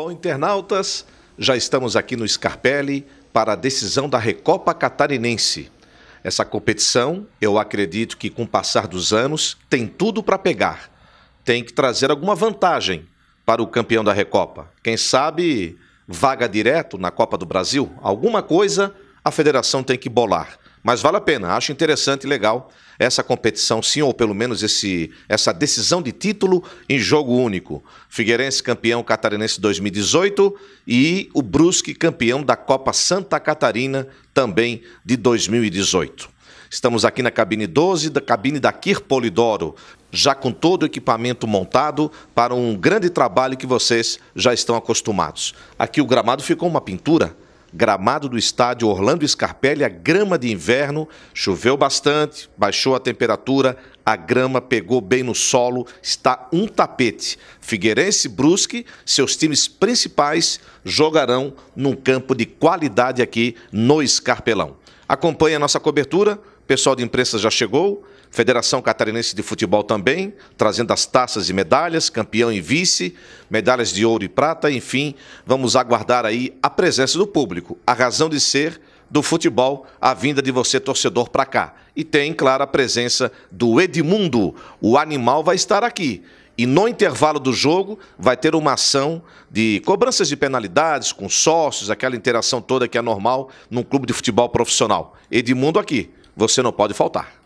Bom, internautas, já estamos aqui no Scarpelli para a decisão da Recopa Catarinense. Essa competição, eu acredito que com o passar dos anos, tem tudo para pegar. Tem que trazer alguma vantagem para o campeão da Recopa. Quem sabe vaga direto na Copa do Brasil? Alguma coisa a federação tem que bolar. Mas vale a pena, acho interessante e legal essa competição, sim, ou pelo menos esse, essa decisão de título em jogo único. Figueirense campeão catarinense 2018 e o Brusque campeão da Copa Santa Catarina também de 2018. Estamos aqui na cabine 12, da cabine da Kir Polidoro, já com todo o equipamento montado para um grande trabalho que vocês já estão acostumados. Aqui o gramado ficou uma pintura gramado do estádio Orlando Scarpelli, a grama de inverno, choveu bastante, baixou a temperatura, a grama pegou bem no solo, está um tapete. Figueirense e Brusque, seus times principais, jogarão num campo de qualidade aqui no Escarpelão. Acompanhe a nossa cobertura, o pessoal de imprensa já chegou, Federação Catarinense de Futebol também, trazendo as taças e medalhas, campeão e vice, medalhas de ouro e prata, enfim, vamos aguardar aí a presença do público, a razão de ser do futebol, a vinda de você torcedor para cá. E tem, claro, a presença do Edmundo, o animal vai estar aqui. E no intervalo do jogo vai ter uma ação de cobranças de penalidades com sócios, aquela interação toda que é normal num clube de futebol profissional. Edmundo aqui, você não pode faltar.